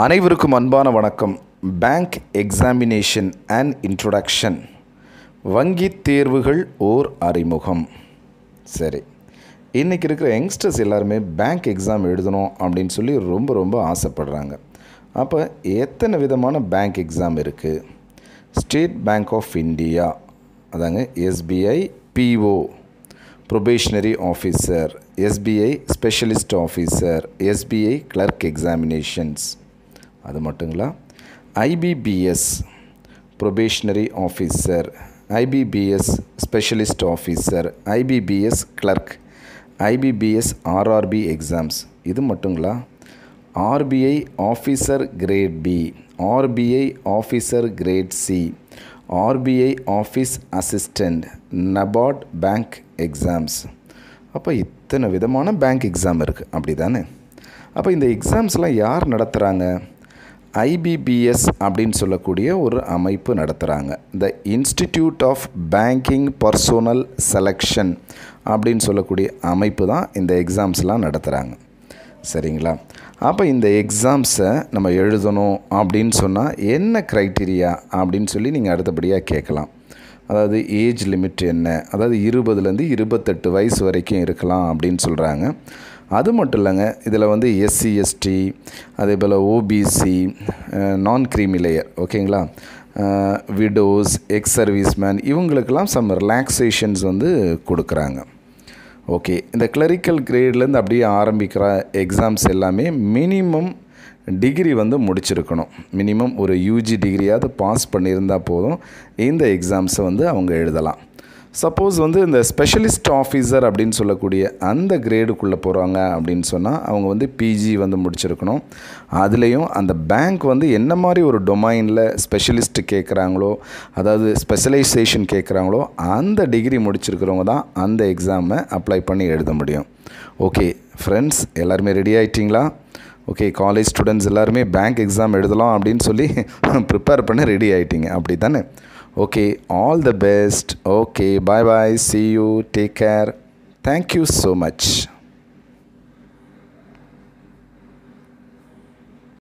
அனைவருக்கும் அன்பான வணக்கம் பேங்க் எக்ஸாமினேஷன் அண்ட் இன்ட்ரொடக்ஷன் வங்கி தேர்வுகள் ஓர் அறிமுகம் சரி இன்றைக்கி இருக்கிற யங்ஸ்டர்ஸ் எல்லாருமே பேங்க் எக்ஸாம் எழுதணும் அப்படின்னு சொல்லி ரொம்ப ரொம்ப ஆசைப்படுறாங்க அப்போ எத்தனை விதமான பேங்க் எக்ஸாம் இருக்குது ஸ்டேட் பேங்க் ஆஃப் இந்தியா அதாங்க SBI PO probationary officer SBI specialist officer SBI clerk examinations அது மட்டுங்களா IBPS probationary officer IBPS specialist officer IBPS clerk IBPS RRB exams இது மட்டுங்களா RBI officer grade B RBI officer grade C RBI office assistant NABARD bank exams அப்போ இத்தனை விதமான bank exam இருக்குது அப்படி தானே அப்போ இந்த எக்ஸாம்ஸ்லாம் யார் நடத்துகிறாங்க ஐபிபிஎஸ் அப்படின்னு சொல்லக்கூடிய ஒரு அமைப்பு நடத்துகிறாங்க the institute of banking personnel selection அப்படின்னு சொல்லக்கூடிய அமைப்பு தான் இந்த எக்ஸாம்ஸ்லாம் நடத்துகிறாங்க சரிங்களா அப்போ இந்த எக்ஸாம்ஸை நம்ம எழுதணும் அப்படின்னு சொன்னால் என்ன க்ரைட்டீரியா அப்படின்னு சொல்லி நீங்கள் அடுத்தபடியாக கேட்கலாம் அதாவது ஏஜ் லிமிட் என்ன அதாவது இருபதுலேருந்து இருபத்தெட்டு வயசு வரைக்கும் இருக்கலாம் அப்படின்னு சொல்கிறாங்க அது மட்டும் இல்லைங்க இதில் வந்து எஸ்சி எஸ்டி அதே போல் ஓபிசி நான் கிரீமி லேயர் ஓகேங்களா விடோஸ் எக்ஸ் சர்வீஸ் மேன் இவங்களுக்கெல்லாம் சம் ரிலாக்ஸேஷன்ஸ் வந்து கொடுக்குறாங்க ஓகே இந்த கிளரிக்கல் கிரேட்லேருந்து அப்படியே ஆரம்பிக்கிற எக்ஸாம்ஸ் எல்லாமே மினிமம் டிகிரி வந்து முடிச்சிருக்கணும் மினிமம் ஒரு யூஜி டிகிரியாவது பாஸ் பண்ணியிருந்தால் போதும் இந்த எக்ஸாம்ஸை வந்து அவங்க எழுதலாம் சப்போஸ் வந்து இந்த ஸ்பெஷலிஸ்ட் ஆஃபீஸர் அப்படின்னு சொல்லக்கூடிய அந்த கிரேடுக்குள்ளே போகிறாங்க அப்படின்னு சொன்னால் அவங்க வந்து பிஜி வந்து முடிச்சிருக்கணும் அதுலேயும் அந்த பேங்க் வந்து என்ன மாதிரி ஒரு டொமைனில் ஸ்பெஷலிஸ்ட் கேட்குறாங்களோ அதாவது ஸ்பெஷலைசேஷன் கேட்குறாங்களோ அந்த டிகிரி முடிச்சிருக்கிறவங்க தான் அந்த எக்ஸாமை அப்ளை பண்ணி எழுத முடியும் ஓகே ஃப்ரெண்ட்ஸ் எல்லாருமே ரெடி ஆகிட்டிங்களா okay college students bank exam अब प्िपेर पड़ रेडी आटी अब okay all the best okay bye bye see you take care thank you so much